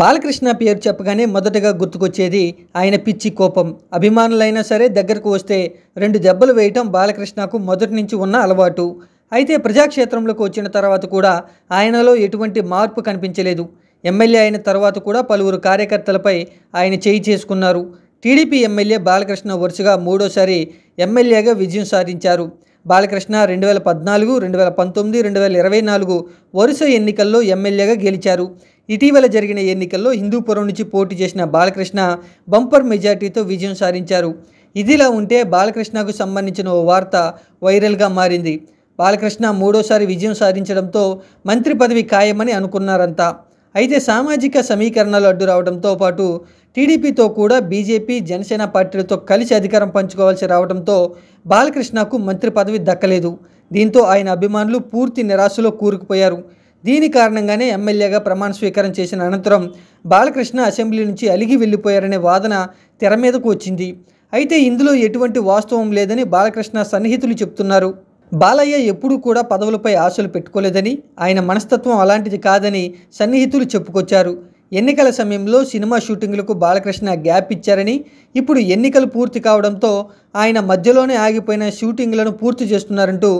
బాలకృష్ణ పేరు చెప్పగానే మొదటగా గుర్తుకొచ్చేది ఆయన పిచ్చి కోపం అభిమానులైనా సరే దగ్గరకు వస్తే రెండు దెబ్బలు వేయటం బాలకృష్ణకు మొదటి నుంచి ఉన్న అలవాటు అయితే ప్రజాక్షేత్రంలోకి వచ్చిన తర్వాత కూడా ఆయనలో ఎటువంటి మార్పు కనిపించలేదు ఎమ్మెల్యే అయిన తర్వాత కూడా పలువురు కార్యకర్తలపై ఆయన చేయి చేసుకున్నారు టీడీపీ ఎమ్మెల్యే బాలకృష్ణ వరుసగా మూడోసారి ఎమ్మెల్యేగా విజయం సాధించారు బాలకృష్ణ రెండు వేల పద్నాలుగు రెండు వేల పంతొమ్మిది రెండు వేల ఇరవై నాలుగు వరుస ఎన్నికల్లో ఎమ్మెల్యేగా గెలిచారు ఇటీవల జరిగిన ఎన్నికల్లో హిందూపురం నుంచి పోటీ చేసిన బాలకృష్ణ బంపర్ మెజార్టీతో విజయం సాధించారు ఇదిలా ఉంటే బాలకృష్ణకు సంబంధించిన ఓ వార్త వైరల్గా మారింది బాలకృష్ణ మూడోసారి విజయం సాధించడంతో మంత్రి పదవి ఖాయమని అనుకున్నారంతా అయితే సామాజిక సమీకరణలు అడ్డు రావడంతో పాటు టీడీపీతో కూడా బీజేపీ జనసేన పార్టీలతో కలిసి అధికారం పంచుకోవాల్సి రావడంతో బాలకృష్ణకు మంత్రి పదవి దక్కలేదు దీంతో ఆయన అభిమానులు పూర్తి నిరాశలో కూరుకుపోయారు దీని కారణంగానే ఎమ్మెల్యేగా ప్రమాణ స్వీకారం చేసిన అనంతరం బాలకృష్ణ అసెంబ్లీ నుంచి అలిగి వెళ్ళిపోయారనే వాదన తెర మీదకు వచ్చింది అయితే ఇందులో ఎటువంటి వాస్తవం లేదని బాలకృష్ణ సన్నిహితులు చెప్తున్నారు బాలయ్య ఎప్పుడూ కూడా పదవులపై ఆశలు పెట్టుకోలేదని ఆయన మనస్తత్వం అలాంటిది కాదని సన్నిహితులు చెప్పుకొచ్చారు ఎన్నికల సమయంలో సినిమా షూటింగ్లకు బాలకృష్ణ గ్యాప్ ఇచ్చారని ఇప్పుడు ఎన్నికలు పూర్తి కావడంతో ఆయన మధ్యలోనే ఆగిపోయిన షూటింగ్లను పూర్తి చేస్తున్నారంటూ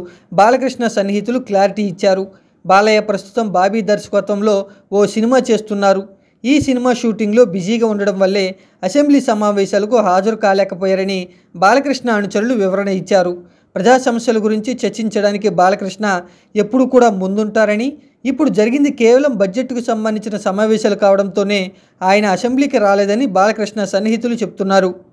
బాలకృష్ణ సన్నిహితులు క్లారిటీ ఇచ్చారు బాలయ్య ప్రస్తుతం బాబీ దర్శకత్వంలో ఓ సినిమా చేస్తున్నారు ఈ సినిమా షూటింగ్లో బిజీగా ఉండడం వల్లే అసెంబ్లీ సమావేశాలకు హాజరు కాలేకపోయారని బాలకృష్ణ అనుచరులు వివరణ ఇచ్చారు ప్రజా సమస్యల గురించి చర్చించడానికి బాలకృష్ణ ఎప్పుడు కూడా ముందుంటారని ఇప్పుడు జరిగింది కేవలం బడ్జెట్కు సంబంధించిన సమావేశాలు కావడంతోనే ఆయన అసెంబ్లీకి రాలేదని బాలకృష్ణ సన్నిహితులు చెప్తున్నారు